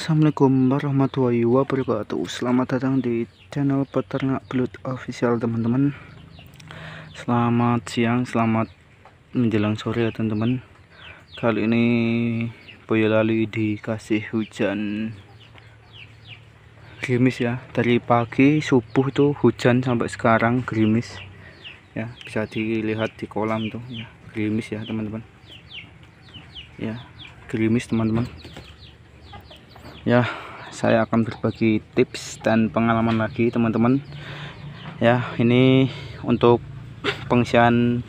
Assalamualaikum warahmatullahi wabarakatuh Selamat datang di channel peternak belut official teman-teman Selamat siang, selamat menjelang sore ya teman-teman Kali ini Boyolali dikasih hujan gerimis ya Dari pagi subuh itu hujan sampai sekarang gerimis ya Bisa dilihat di kolam tuh ya gerimis ya teman-teman Ya gerimis teman-teman ya saya akan berbagi tips dan pengalaman lagi teman-teman ya ini untuk pengisian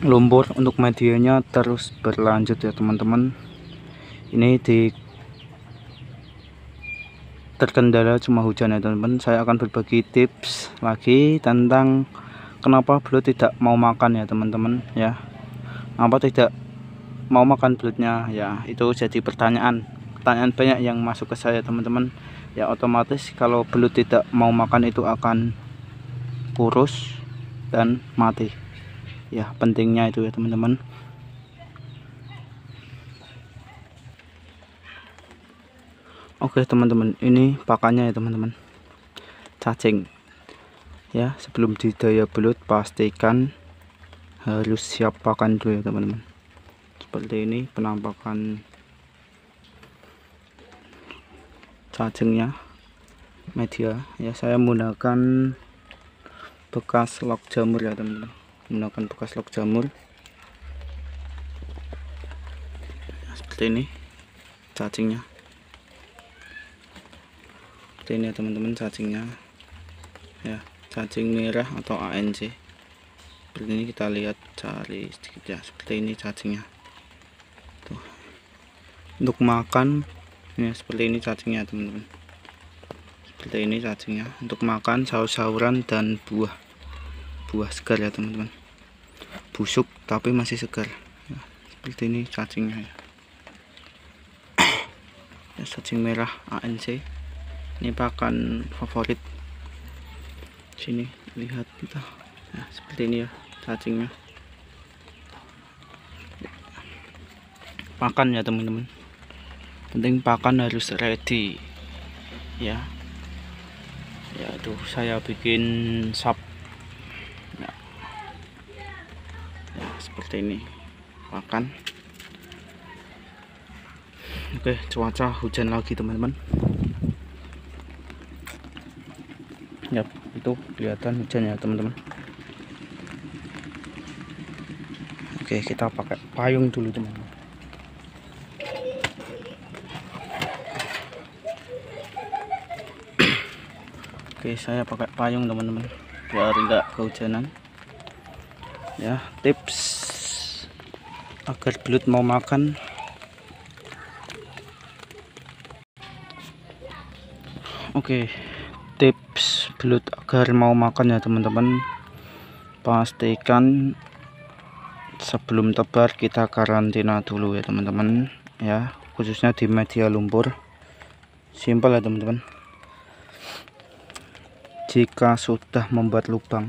lumpur untuk medianya terus berlanjut ya teman-teman ini di terkendala cuma hujan ya teman-teman saya akan berbagi tips lagi tentang kenapa belut tidak mau makan ya teman-teman ya apa tidak mau makan belutnya ya itu jadi pertanyaan pertanyaan banyak yang masuk ke saya teman-teman ya otomatis kalau belut tidak mau makan itu akan kurus dan mati ya pentingnya itu ya teman-teman oke teman-teman ini pakannya ya teman-teman cacing ya sebelum didaya belut pastikan harus siap pakan dulu ya teman-teman seperti ini penampakan chargingnya media ya saya menggunakan bekas log jamur ya teman-teman menggunakan bekas log jamur nah, seperti ini cacingnya seperti ini ya teman-teman cacingnya ya cacing merah atau ANC seperti ini kita lihat cari sedikit ya seperti ini cacingnya tuh untuk makan ya seperti ini cacingnya teman-teman seperti ini cacingnya untuk makan saus sauran dan buah buah segar ya teman-teman busuk tapi masih segar ya, seperti ini cacingnya ya. ya cacing merah ANC ini pakan favorit sini lihat kita ya, seperti ini ya cacingnya Makan ya teman-teman penting pakan harus ready ya ya tuh saya bikin sap ya, ya seperti ini pakan oke cuaca hujan lagi teman-teman ya itu kelihatan hujan ya teman-teman oke kita pakai payung dulu teman-teman Oke saya pakai payung teman-teman biar enggak kehujanan ya tips agar belut mau makan Oke tips belut agar mau makan ya teman-teman pastikan sebelum tebar kita karantina dulu ya teman-teman ya khususnya di media lumpur simpel ya teman-teman jika sudah membuat lubang